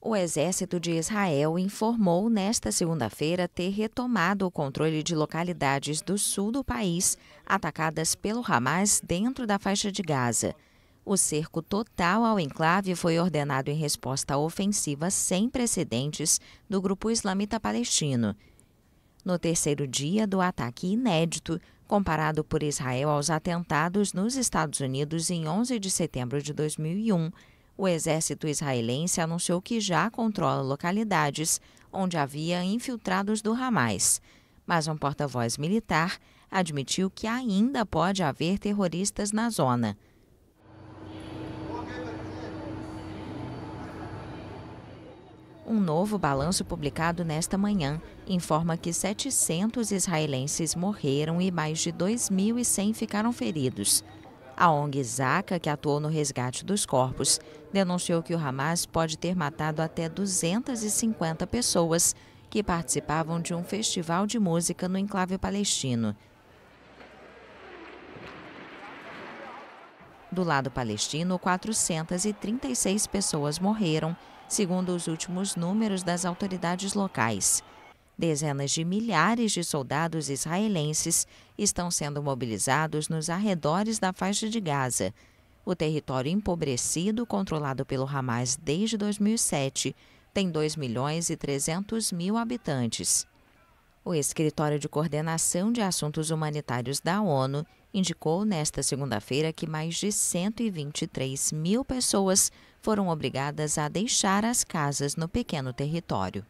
O Exército de Israel informou nesta segunda-feira ter retomado o controle de localidades do sul do país atacadas pelo Hamas dentro da faixa de Gaza. O cerco total ao enclave foi ordenado em resposta à ofensiva sem precedentes do grupo islamita palestino. No terceiro dia do ataque inédito, comparado por Israel aos atentados nos Estados Unidos em 11 de setembro de 2001. O exército israelense anunciou que já controla localidades onde havia infiltrados do Hamas, mas um porta-voz militar admitiu que ainda pode haver terroristas na zona. Um novo balanço publicado nesta manhã informa que 700 israelenses morreram e mais de 2.100 ficaram feridos. A ONG Zaka, que atuou no resgate dos corpos, denunciou que o Hamas pode ter matado até 250 pessoas que participavam de um festival de música no enclave palestino. Do lado palestino, 436 pessoas morreram, segundo os últimos números das autoridades locais. Dezenas de milhares de soldados israelenses estão sendo mobilizados nos arredores da faixa de Gaza. O território empobrecido, controlado pelo Hamas desde 2007, tem 2 milhões e 300 mil habitantes. O Escritório de Coordenação de Assuntos Humanitários da ONU indicou nesta segunda-feira que mais de 123 mil pessoas foram obrigadas a deixar as casas no pequeno território.